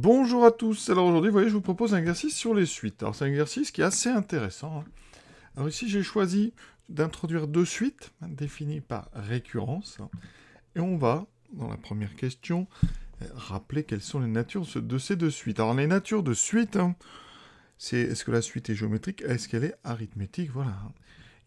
Bonjour à tous, alors aujourd'hui, vous voyez, je vous propose un exercice sur les suites. Alors c'est un exercice qui est assez intéressant. Hein. Alors ici, j'ai choisi d'introduire deux suites, définies par récurrence, hein. et on va, dans la première question, euh, rappeler quelles sont les natures de ces deux suites. Alors les natures de suites, hein, c'est est-ce que la suite est géométrique, est-ce qu'elle est arithmétique, voilà.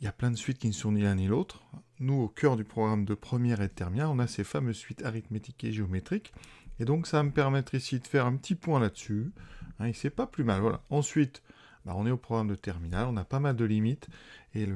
Il y a plein de suites qui ne sont ni l'un ni l'autre. Nous, au cœur du programme de première et de terminale, on a ces fameuses suites arithmétiques et géométriques. Et donc ça va me permettre ici de faire un petit point là-dessus. Hein, et c'est pas plus mal. Voilà. Ensuite, bah, on est au programme de terminal, on a pas mal de limites. Et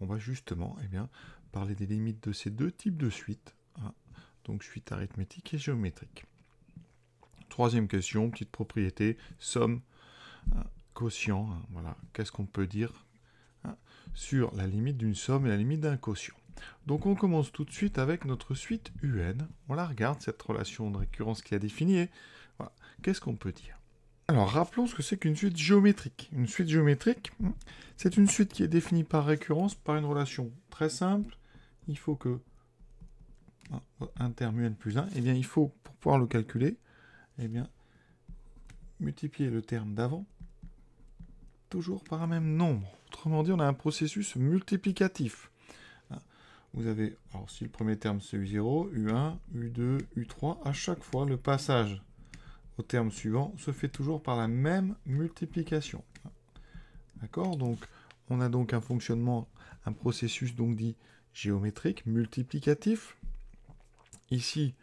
on va justement eh bien, parler des limites de ces deux types de suites. Hein. donc suite arithmétique et géométrique. Troisième question, petite propriété, somme, hein, quotient. Hein, voilà. Qu'est-ce qu'on peut dire sur la limite d'une somme et la limite d'un quotient donc on commence tout de suite avec notre suite UN. On la regarde, cette relation de récurrence qui a définie. Qu'est-ce qu'on peut dire Alors rappelons ce que c'est qu'une suite géométrique. Une suite géométrique, c'est une suite qui est définie par récurrence par une relation très simple. Il faut que un terme UN plus eh 1, bien il faut, pour pouvoir le calculer, eh bien, multiplier le terme d'avant toujours par un même nombre. Autrement dit, on a un processus multiplicatif vous avez, alors si le premier terme c'est U0, U1, U2, U3, à chaque fois le passage au terme suivant se fait toujours par la même multiplication. D'accord Donc on a donc un fonctionnement, un processus donc dit géométrique, multiplicatif. Ici,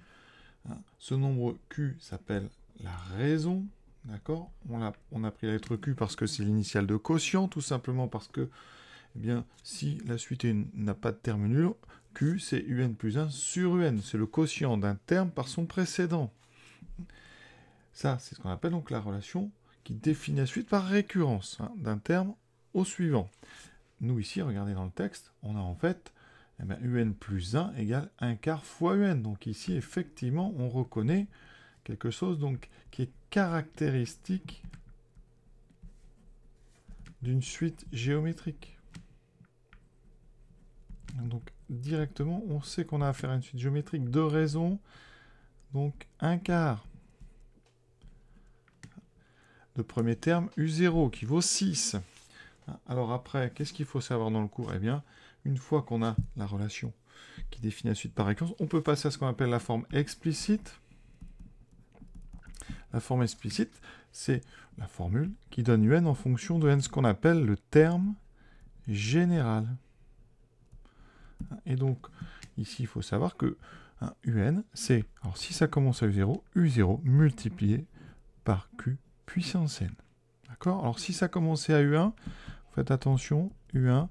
hein, ce nombre Q s'appelle la raison. D'accord on, on a pris la lettre Q parce que c'est l'initiale de quotient, tout simplement parce que eh bien, si la suite n'a pas de terme nul, Q, c'est UN plus 1 sur UN. C'est le quotient d'un terme par son précédent. Ça, c'est ce qu'on appelle donc la relation qui définit la suite par récurrence hein, d'un terme au suivant. Nous, ici, regardez dans le texte, on a en fait eh UN plus 1 égale 1 quart fois UN. Donc ici, effectivement, on reconnaît quelque chose donc, qui est caractéristique d'une suite géométrique. Donc directement, on sait qu'on a affaire à une suite géométrique de raisons. Donc un quart de premier terme U0 qui vaut 6. Alors après, qu'est-ce qu'il faut savoir dans le cours Eh bien, une fois qu'on a la relation qui définit la suite par récurrence, on peut passer à ce qu'on appelle la forme explicite. La forme explicite, c'est la formule qui donne un en fonction de n, ce qu'on appelle le terme général. Et donc, ici, il faut savoir que un UN, c'est, alors si ça commence à U0, U0 multiplié par Q puissance N. D'accord Alors si ça commençait à U1, faites attention, U1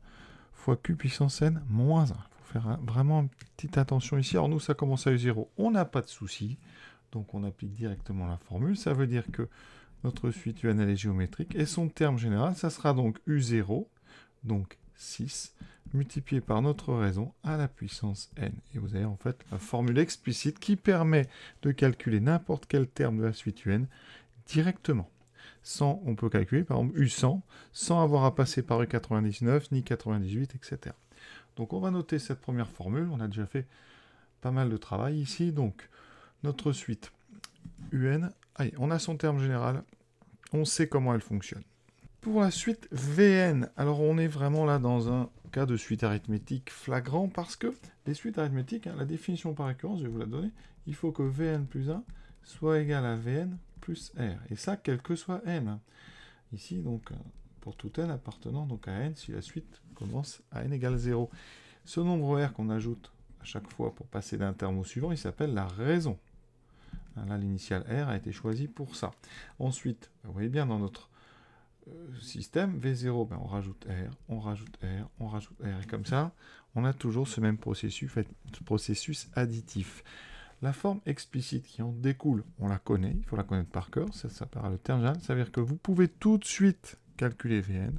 fois Q puissance N moins 1. Il faut faire vraiment une petite attention ici. Alors nous, ça commence à U0, on n'a pas de souci. Donc on applique directement la formule. Ça veut dire que notre suite UN, elle est géométrique. Et son terme général, ça sera donc U0, donc 6 multiplié par notre raison à la puissance n. Et vous avez en fait la formule explicite qui permet de calculer n'importe quel terme de la suite un directement. Sans, on peut calculer par exemple U100 sans avoir à passer par e U99 ni 98, etc. Donc on va noter cette première formule, on a déjà fait pas mal de travail ici, donc notre suite UN, on a son terme général, on sait comment elle fonctionne. Pour la suite VN, alors on est vraiment là dans un cas de suite arithmétique flagrant parce que les suites arithmétiques, hein, la définition par récurrence, je vais vous la donner, il faut que Vn plus 1 soit égal à Vn plus R. Et ça, quel que soit n. Ici, donc, euh, pour tout n appartenant donc à n, si la suite commence à n égale 0. Ce nombre R qu'on ajoute à chaque fois pour passer d'un terme au suivant, il s'appelle la raison. Hein, là, l'initiale R a été choisie pour ça. Ensuite, vous voyez bien dans notre euh, système V0, ben on rajoute R, on rajoute R, on rajoute R, et comme ça, on a toujours ce même processus, processus additif. La forme explicite qui en découle, on la connaît, il faut la connaître par cœur, ça s'appellera le terme général, ça veut dire que vous pouvez tout de suite calculer Vn,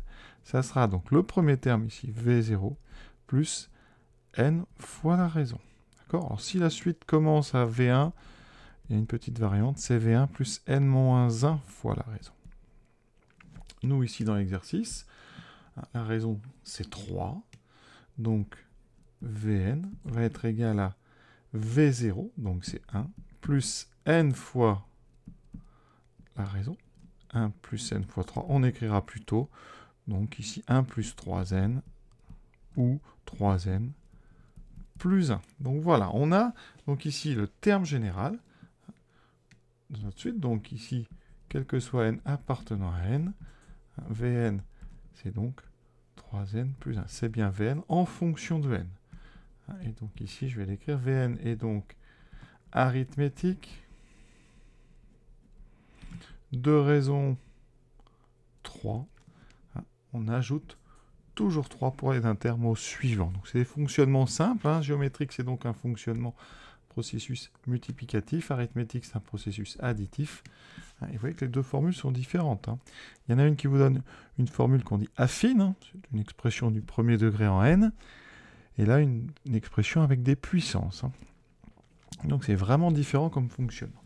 ça sera donc le premier terme ici, V0, plus n fois la raison. D'accord Alors si la suite commence à V1, il y a une petite variante, c'est V1 plus n-1 fois la raison nous ici dans l'exercice. La raison, c'est 3. Donc, Vn va être égal à V0, donc c'est 1, plus n fois la raison, 1 plus n fois 3. On écrira plutôt, donc ici, 1 plus 3n, ou 3n plus 1. Donc voilà, on a donc ici le terme général de notre suite. Donc ici, quel que soit n appartenant à n, Vn, c'est donc 3n plus 1. C'est bien Vn en fonction de n. Et donc ici, je vais l'écrire. Vn est donc arithmétique de raison 3. On ajoute toujours 3 pour aller terme au suivant. Donc c'est des fonctionnements simples. Hein. Géométrique, c'est donc un fonctionnement processus multiplicatif, arithmétique c'est un processus additif. Hein, et vous voyez que les deux formules sont différentes. Hein. Il y en a une qui vous donne une formule qu'on dit affine, hein, c'est une expression du premier degré en n, et là une, expression avec des puissances. Donc c'est vraiment différent comme fonctionnement.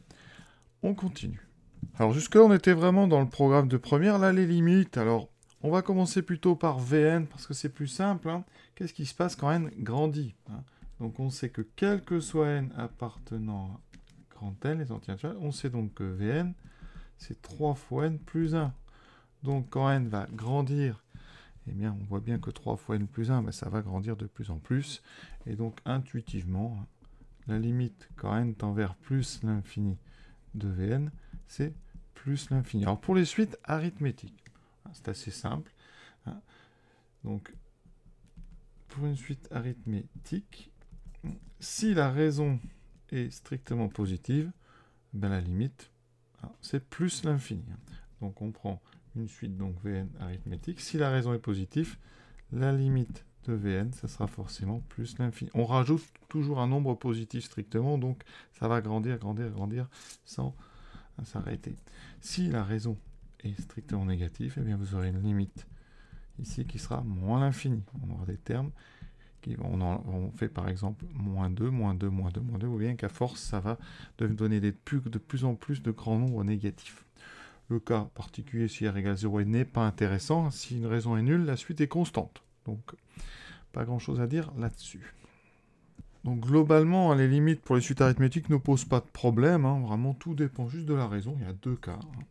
On continue. Alors jusque-là on était vraiment dans le programme de première, là les limites. Alors on va commencer plutôt par Vn parce que c'est plus simple. Qu'est-ce qui se passe quand n grandit donc on sait que quel que soit n appartenant à grand n les entiers naturels, on sait donc que Vn, c'est 3 fois n plus 1. Donc quand n va grandir, eh bien on voit bien que 3 fois n plus 1, bah, ça va grandir de plus en plus. Et donc intuitivement, hein, la limite quand n tend vers plus l'infini de Vn, c'est plus l'infini. Alors pour les suites arithmétiques, hein, c'est assez simple. Hein. Donc pour une suite arithmétique, si la raison est strictement positive, ben, la limite, hein, c'est plus l'infini. Hein. Donc on prend une suite donc Vn arithmétique. Si la raison est positive, la limite de Vn, ça sera forcément plus l'infini. On rajoute toujours un nombre positif strictement, donc ça va grandir, grandir, grandir sans hein, s'arrêter. Si la raison est strictement négative, eh bien vous aurez une limite ici qui sera moins l'infini. On aura des termes on, fait par exemple moins 2, moins 2, moins 2, moins 2, ou bien qu'à force, ça va donner de plus en plus de grands nombres négatifs. Le cas particulier, si R égale 0 n'est pas intéressant, si une raison est nulle, la suite est constante. Donc, pas grand-chose à dire là-dessus. Donc globalement, hein, les limites pour les suites arithmétiques ne posent pas de problème. Hein. Vraiment, tout dépend juste de la raison. Il y a deux cas. Hein.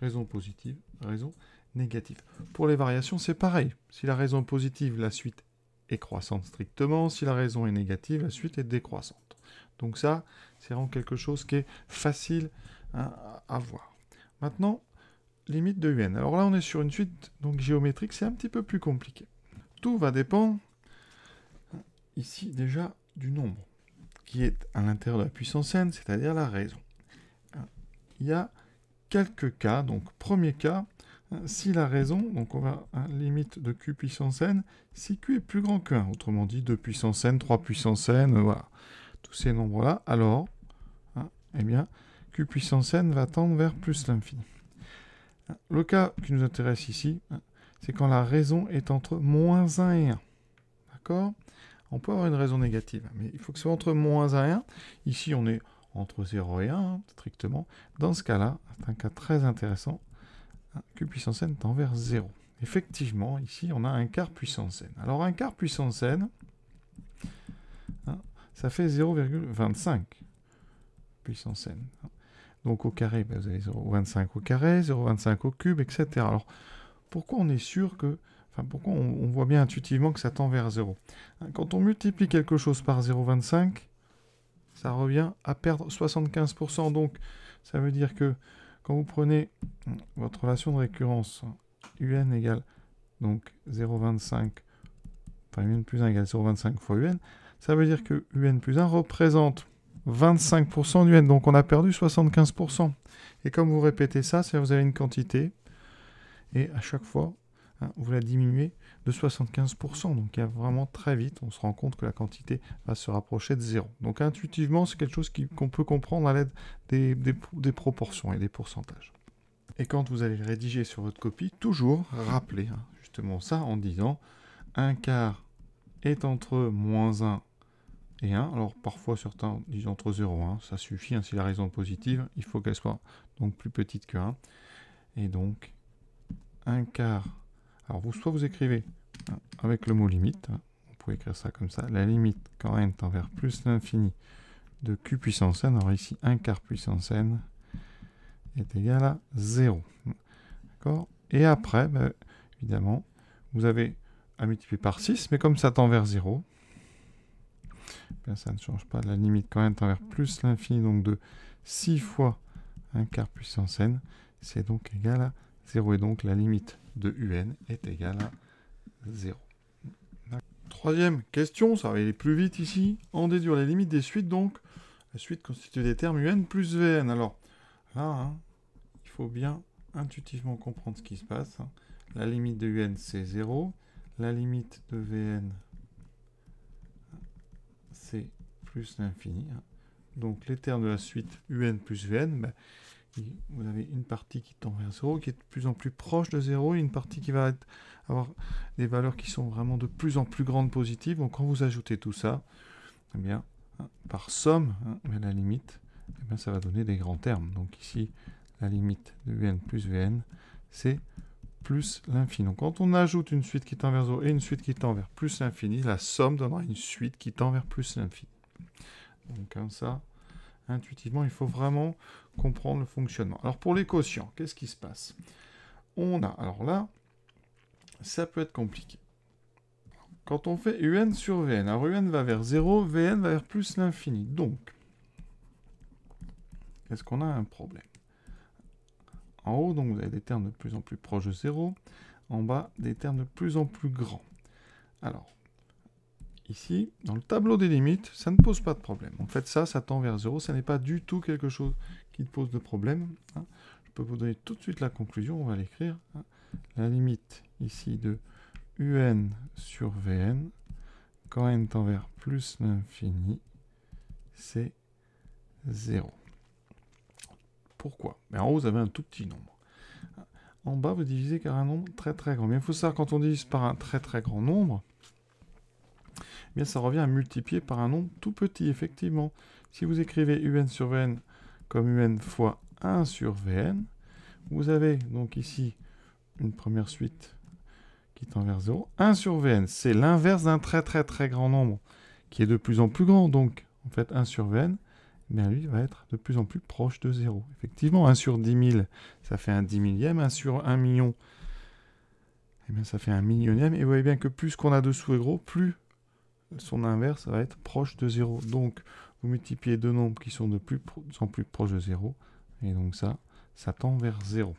Raison positive, raison négative. Pour les variations, c'est pareil. Si la raison positive, la suite croissante strictement. Si la raison est négative, la suite est décroissante. Donc ça, c'est vraiment quelque chose qui est facile hein, à voir. Maintenant, limite de UN. Alors là, on est sur une suite donc géométrique, c'est un petit peu plus compliqué. Tout va dépendre, hein, ici déjà, du nombre, qui est à l'intérieur de la puissance n, c'est-à-dire la raison. Hein, il y a quelques cas, donc premier cas, si la raison, donc on va à limite de q puissance n, si q est plus grand que 1, autrement dit 2 puissance n, 3 puissance n, voilà, tous ces nombres-là, alors, hein, eh bien, q puissance n va tendre vers plus l'infini. Le cas qui nous intéresse ici, hein, c'est quand la raison est entre moins 1 et 1. D'accord On peut avoir une raison négative, mais il faut que ce soit entre moins 1 et 1. Ici, on est entre 0 et 1, hein, strictement. Dans ce cas-là, c'est un cas très intéressant, ah, Q puissance n tend vers 0. Effectivement, ici, on a un quart puissance n. Alors, un quart puissance n, hein, ça fait 0,25 puissance n. Donc, au carré, ben, vous avez 0,25 au carré, 0,25 au cube, etc. Alors, pourquoi on est sûr que... Enfin, pourquoi on voit bien intuitivement que ça tend vers 0 hein, Quand on multiplie quelque chose par 0,25, ça revient à perdre 75%. Donc, ça veut dire que quand vous prenez votre relation de récurrence UN égale donc 0,25 enfin UN plus 1 égale 0,25 fois UN, ça veut dire que UN plus 1 représente 25% d'UN, donc on a perdu 75%. Et comme vous répétez ça, vous avez une quantité, et à chaque fois, Hein, vous la diminuez de 75%. Donc il y a vraiment très vite, on se rend compte que la quantité va se rapprocher de 0. Donc intuitivement, c'est quelque chose qu'on peut comprendre à l'aide des, proportions et des pourcentages. Et quand vous allez rédiger sur votre copie, toujours rappelez hein, justement ça en disant un quart est entre moins 1 et 1. Alors parfois certains disent entre 0 et 1, ça suffit, hein, si la raison est positive, il faut qu'elle soit donc plus petite que 1. Et donc 1 quart alors vous, soit vous écrivez hein, avec le mot limite, on hein, pouvez écrire ça comme ça, la limite quand n tend vers plus l'infini de q puissance n, alors ici 1 quart puissance n est égal à 0. D'accord Et après, ben, évidemment, vous avez à multiplier par 6, mais comme ça tend vers 0, ben, ça ne change pas la limite quand n tend vers plus l'infini, donc de 6 fois 1 quart puissance n, c'est donc égal à 0, et donc la limite de UN est égal à 0. Troisième question, ça va aller plus vite ici. On déduit les limites des suites, donc. La suite constitue des termes UN plus VN. Alors, là, hein, il faut bien intuitivement comprendre ce qui se passe. Hein. La limite de UN, c'est 0. La limite de VN, c'est plus l'infini. Hein. Donc, les termes de la suite UN plus VN, ben, vous avez une partie qui tend vers 0, qui est de plus en plus proche de 0, et une partie qui va avoir des valeurs qui sont vraiment de plus en plus grandes positives. Donc quand vous ajoutez tout ça, eh bien, hein, par somme, hein, eh la limite, eh bien, ça va donner des grands termes. Donc ici, la limite de Vn plus Vn, c'est plus l'infini. Donc quand on ajoute une suite qui tend vers 0 et une suite qui tend vers plus l'infini, la somme donnera une suite qui tend vers plus l'infini. Donc comme hein, ça, intuitivement, il faut vraiment comprendre le fonctionnement. Alors pour les quotients, qu'est-ce qui se passe On a, alors là, ça peut être compliqué. Quand on fait UN sur VN, alors UN va vers 0, VN va vers plus l'infini. Donc, est-ce qu'on a un problème En haut, donc, vous avez des termes de plus en plus proches de 0. En bas, des termes de plus en plus grands. Alors, ici, dans le tableau des limites, ça ne pose pas de problème. En fait, ça, ça tend vers 0, ça n'est pas du tout quelque chose qui pose de problème. Hein. Je peux vous donner tout de suite la conclusion, on va l'écrire. Hein. La limite ici de un sur vn, quand n tend vers plus l'infini, c'est 0. Pourquoi ben, En haut, vous avez un tout petit nombre. Hein. En bas, vous divisez par un nombre très très grand. Mais il faut savoir, quand on divise par un très très grand nombre, eh bien ça revient à multiplier par un nombre tout petit, effectivement. Si vous écrivez un sur vn comme un fois 1 sur vn, vous avez donc ici une première suite qui tend vers 0. 1 sur vn, c'est l'inverse d'un très très très grand nombre, qui est de plus en plus grand, donc en fait 1 sur vn, eh mais lui va être de plus en plus proche de 0. Effectivement, 1 sur 10 000, ça fait un 10 millième, 1 sur 1 million, eh bien, ça fait un millionième. Et vous voyez bien que plus qu'on a dessous est gros, plus son inverse va être proche de 0. Donc, vous multipliez deux nombres qui sont de plus, en plus proches de 0. Et donc ça, ça tend vers 0.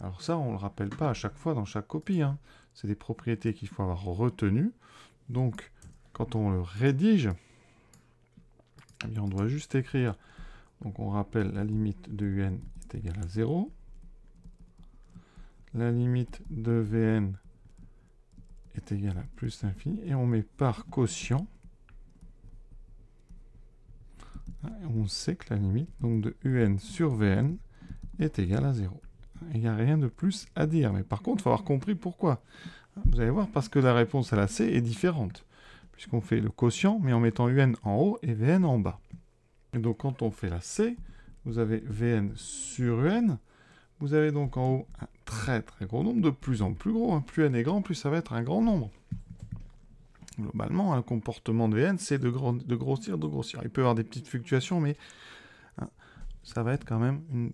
Alors ça, on ne le rappelle pas à chaque fois dans chaque copie. Hein. C'est des propriétés qu'il faut avoir retenues. Donc, quand on le rédige, eh on doit juste écrire. Donc, on rappelle la limite de un est égale à 0. La limite de vn est égal à plus l'infini. Et on met par quotient. On sait que la limite donc de un sur vn est égale à 0. Il n'y a rien de plus à dire. Mais par contre, il faut avoir compris pourquoi. Vous allez voir, parce que la réponse à la C est différente. Puisqu'on fait le quotient, mais en mettant un en haut et vn en bas. Et donc quand on fait la C, vous avez vn sur un vous avez donc en haut un très très gros nombre, de plus en plus gros. Hein. Plus n est grand, plus ça va être un grand nombre. Globalement, un comportement de n, c'est de, grossir, de grossir. Il peut y avoir des petites fluctuations, mais hein, ça va être quand même une...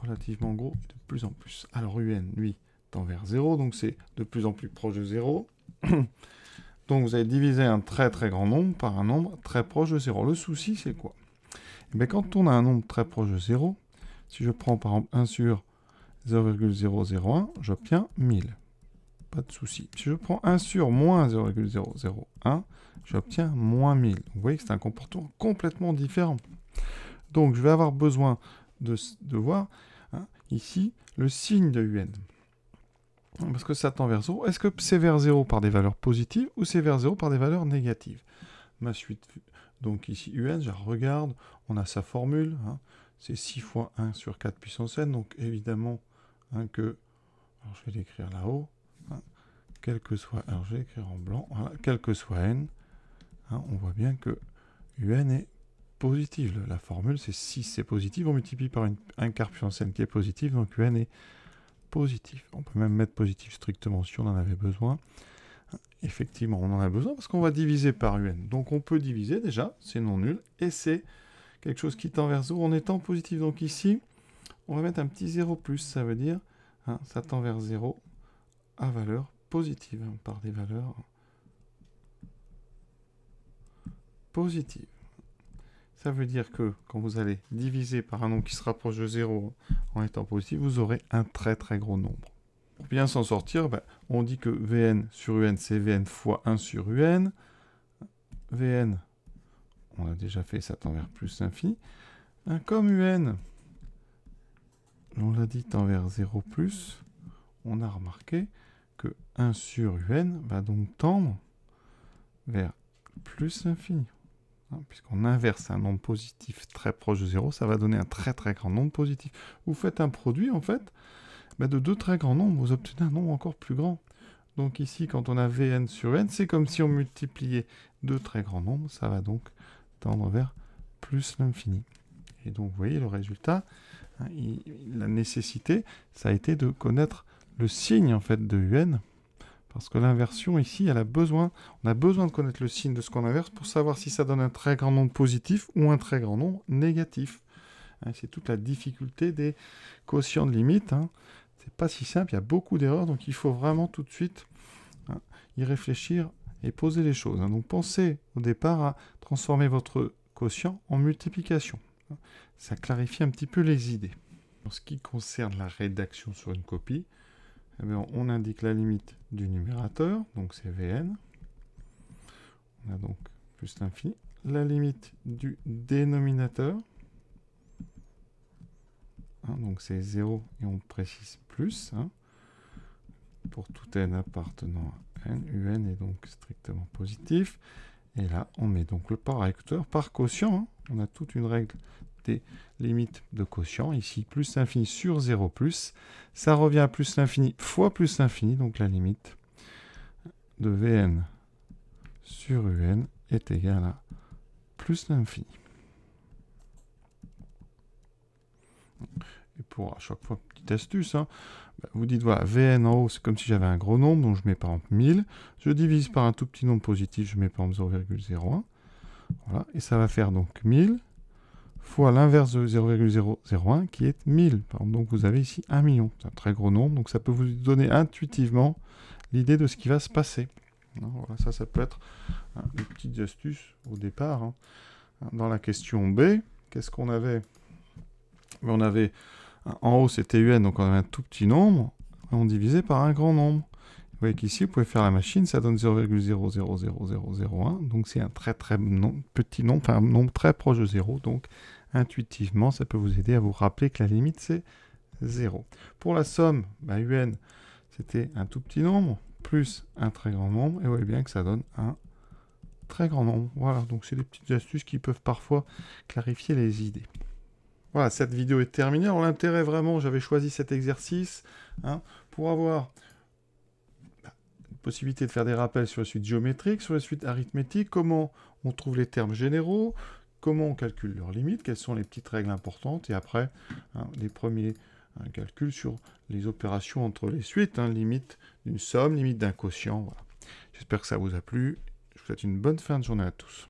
relativement gros de plus en plus. Alors un, lui, tend vers 0, donc c'est de plus en plus proche de 0. donc vous allez diviser un très très grand nombre par un nombre très proche de 0. Le souci, c'est quoi eh quand on a un nombre très proche de 0, si je prends par exemple 1 sur 0,001, j'obtiens 1000. Pas de souci. Si je prends 1 sur moins 0,001, j'obtiens moins 1000. Vous voyez que c'est un comportement complètement différent. Donc je vais avoir besoin de, voir hein, ici le signe de UN. Parce que ça tend vers 0. Est-ce que c'est vers 0 par des valeurs positives ou c'est vers 0 par des valeurs négatives Ma suite, donc ici UN, je regarde, on a sa formule. Hein c'est 6 fois 1 sur 4 puissance n, donc évidemment hein, que, alors je vais l'écrire là-haut, hein, quel que soit, alors je vais écrire en blanc, quel que soit n, hein, on voit bien que un est positif. La formule c'est 6 c'est positif, on multiplie par un quart puissance n qui est positif, donc un est positif. On peut même mettre positif strictement si on en avait besoin. Effectivement, on en a besoin parce qu'on va diviser par un. Donc on peut diviser déjà, c'est non nul, et c'est quelque chose qui tend vers 0 en étant positif. Donc ici, on va mettre un petit 0 plus, ça veut dire hein, ça tend vers 0 à valeur positive, On hein, par des valeurs positives. Ça veut dire que quand vous allez diviser par un nombre qui se rapproche de 0 hein, en étant positif, vous aurez un très très gros nombre. Pour bien s'en sortir, ben, on dit que Vn sur Un, c'est Vn fois 1 sur Un. Vn on a déjà fait ça tend vers plus infini. comme un, on l'a dit, tend vers 0 plus. On a remarqué que 1 sur un va donc tendre vers plus infini. Hein, puisqu'on inverse un nombre positif très proche de 0, ça va donner un très très grand nombre positif. Vous faites un produit, en fait, bah, de deux très grands nombres, vous obtenez un nombre encore plus grand. Donc ici, quand on a Vn sur n, c'est comme si on multipliait deux très grands nombres, ça va donc tendre vers plus l'infini. Et donc, vous voyez le résultat, hein, la nécessité, ça a été de connaître le signe en fait de UN, parce que l'inversion ici, elle a besoin, on a besoin de connaître le signe de ce qu'on inverse pour savoir si ça donne un très grand nombre positif ou un très grand nombre négatif. Hein, c'est toute la difficulté des quotients de limite. Hein. C'est pas si simple, il y a beaucoup d'erreurs, donc il faut vraiment tout de suite y réfléchir et poser les choses. Hein. Donc pensez au départ à transformer votre quotient en multiplication. Hein. Ça clarifie un petit peu les idées. En ce qui concerne la rédaction sur une copie, eh on indique la limite du numérateur, donc c'est Vn. On a donc plus l'infini. La limite du dénominateur, hein, donc c'est 0 et on précise plus pour tout n appartenant à n. Un est donc strictement positif. Et là, on met donc le paracteur par quotient. Hein. On a toute une règle des limites de quotient. Ici, plus l'infini sur 0 plus. Ça revient à plus l'infini fois plus l'infini. Donc la limite de Vn sur Un est égale à plus l'infini. Et pour à chaque fois, petite astuce, hein, bah, vous dites, voilà, haut, c'est comme si j'avais un gros nombre, donc je mets par exemple 1000. Je divise par un tout petit nombre positif, je mets par exemple 0,01. Voilà, et ça va faire donc 1000 fois l'inverse de 0,001 qui est 1000. donc vous avez ici 1 million. C'est un très gros nombre, donc ça peut vous donner intuitivement l'idée de ce qui va se passer. Hein, voilà, ça, ça peut être hein, une petite astuce au départ. Hein. Dans la question B, qu'est-ce qu'on avait ben, On avait en haut, c'était UN, donc on avait un tout petit nombre, on divisait par un grand nombre. Vous voyez qu'ici, vous pouvez faire la machine, ça donne 0,000001, donc c'est un très très petit nombre, enfin un nombre très proche de 0, donc intuitivement, ça peut vous aider à vous rappeler que la limite, c'est 0. Pour la somme, bah, UN, c'était un tout petit nombre, plus un très grand nombre, et vous voyez bien que ça donne un très grand nombre. Voilà, donc c'est des petites astuces qui peuvent parfois clarifier les idées. Voilà, cette vidéo est terminée. Alors l'intérêt vraiment, j'avais choisi cet exercice hein, pour avoir bah, possibilité de faire des rappels sur les suites géométriques, sur les suites arithmétiques, comment on trouve les termes généraux, comment on calcule leurs limites, quelles sont les petites règles importantes, et après hein, les premiers hein, calculs sur les opérations entre les suites, limite d'une somme, limite d'un quotient. J'espère que ça vous a plu. Je vous souhaite une bonne fin de journée à tous.